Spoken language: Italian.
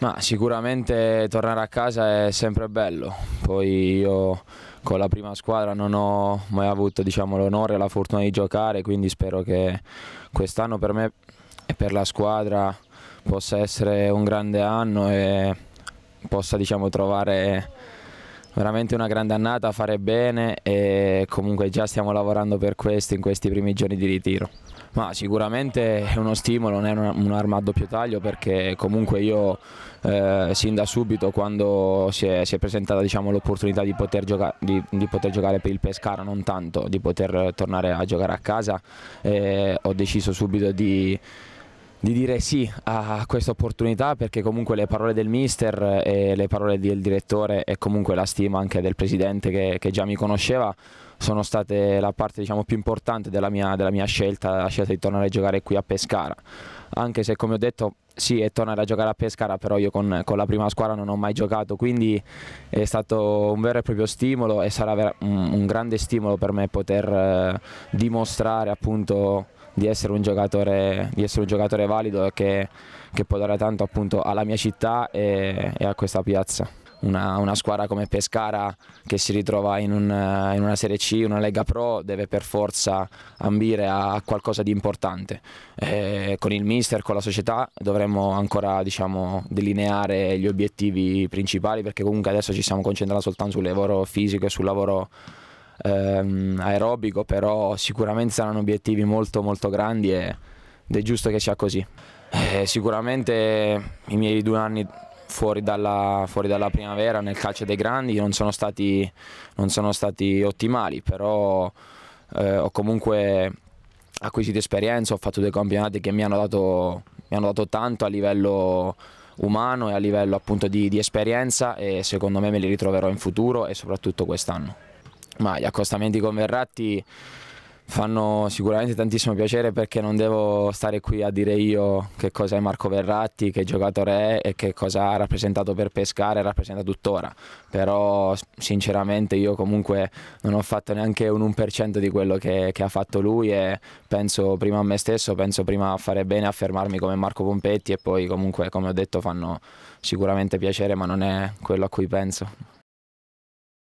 Ma sicuramente tornare a casa è sempre bello, poi io con la prima squadra non ho mai avuto diciamo, l'onore e la fortuna di giocare, quindi spero che quest'anno per me e per la squadra possa essere un grande anno e possa diciamo, trovare Veramente una grande annata, fare bene e comunque già stiamo lavorando per questo in questi primi giorni di ritiro. Ma sicuramente è uno stimolo, non è un'arma a doppio taglio perché comunque io eh, sin da subito quando si è, si è presentata diciamo, l'opportunità di, di, di, poter giocare per il Pescara, non tanto di poter tornare a giocare a casa, eh, ho deciso subito di di dire sì a questa opportunità perché comunque le parole del mister eh, e le parole del direttore e comunque la stima anche del presidente che, che già mi conosceva sono state la parte diciamo, più importante della mia, della mia scelta, la scelta di tornare a giocare qui a Pescara, anche se come ho detto sì è tornare a giocare a Pescara però io con, con, la prima squadra non ho mai giocato quindi è stato un vero e proprio stimolo e sarà un, un grande stimolo per me poter eh, dimostrare appunto di essere un giocatore, essere un giocatore valido che, che, può dare tanto appunto alla mia città e, e a questa piazza. Una, una, squadra come Pescara che si ritrova in, un, in, una Serie C, una Lega Pro, deve per forza ambire a qualcosa di importante. E con il mister, con la società dovremmo ancora diciamo, delineare gli obiettivi principali perché comunque adesso ci stiamo concentrando soltanto sul lavoro fisico e sul lavoro ehm, aerobico, però sicuramente saranno obiettivi molto molto grandi e, ed è giusto che sia così. Eh, sicuramente i miei due anni Fuori dalla, fuori dalla, primavera nel calcio dei grandi non sono stati, non sono stati ottimali, però eh, ho comunque acquisito esperienza, ho fatto dei campionati che mi hanno dato, mi hanno dato tanto a livello umano e a livello appunto di, di esperienza e secondo me me li ritroverò in futuro e soprattutto quest'anno. Ma gli accostamenti con Verratti fanno sicuramente tantissimo piacere perché non devo stare qui a dire io che cosa è Marco Verratti, che giocatore è e che cosa ha rappresentato per pescare e rappresenta tuttora. Però sinceramente io comunque non ho fatto neanche un 1% di quello che, che, ha fatto lui e penso prima a me stesso, penso prima a fare bene, a fermarmi come Marco Pompetti e poi comunque come ho detto fanno sicuramente piacere ma non è quello a cui penso.